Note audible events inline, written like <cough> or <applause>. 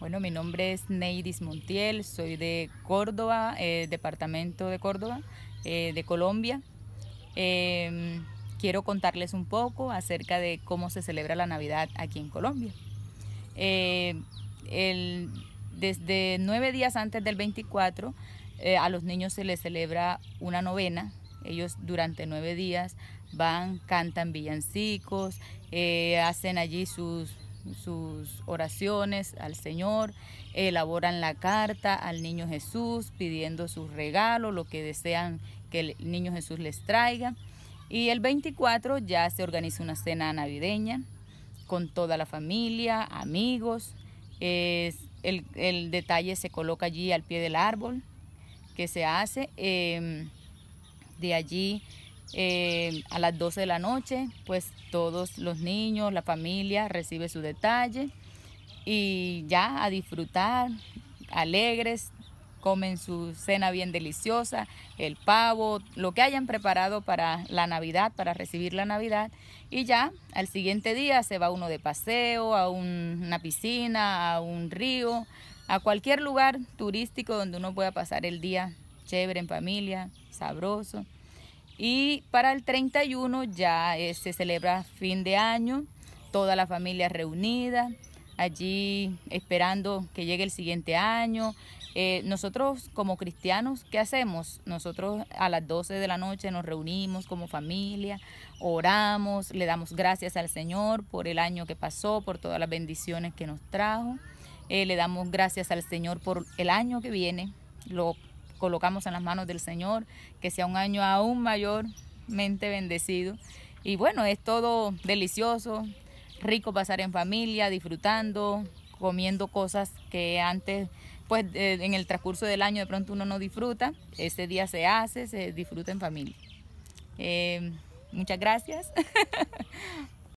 Bueno, mi nombre es Neidis Montiel, soy de Córdoba, eh, departamento de Córdoba, eh, de Colombia. Em, quiero contarles un poco acerca de cómo se celebra la Navidad aquí en Colombia. Eh, desde nueve días antes del 24, a los niños se les celebra una novena. Ellos durante nueve días van, cantan villancicos, hacen allí sus sus oraciones al Señor, elaboran la carta al niño Jesús pidiendo sus regalos, lo que desean que el niño Jesús les traiga. Y el 24 ya se organiza una cena navideña con toda la familia, amigos. el, detalle se coloca allí al pie del árbol que se hace. Em, de allí eh, a las 12 de la noche, pues todos los niños, la familia recibe su detalle y ya a disfrutar, alegres, comen su cena bien deliciosa, el pavo, lo que hayan preparado para la Navidad, para recibir la Navidad. Y ya al siguiente día se va uno de paseo a una piscina, a un río, a cualquier lugar turístico donde uno pueda pasar el día chévere en familia, sabroso. Y para el 31 ya eh, se celebra fin de año, toda la familia reunida, allí esperando que llegue el siguiente año. Eh, nosotros como cristianos, ¿qué hacemos? Nosotros a las 12 de la noche nos reunimos como familia, oramos, le damos gracias al Señor por el año que pasó, por todas las bendiciones que nos trajo. Eh, le damos gracias al Señor por el año que viene, lo colocamos en las manos del Señor, que sea un año aún mayormente bendecido. Y bueno, es todo delicioso, rico pasar en familia, disfrutando, comiendo cosas que antes, pues eh, en el transcurso del año de pronto uno no disfruta, ese día se hace, se disfruta en familia. Eh, muchas gracias. <laughs>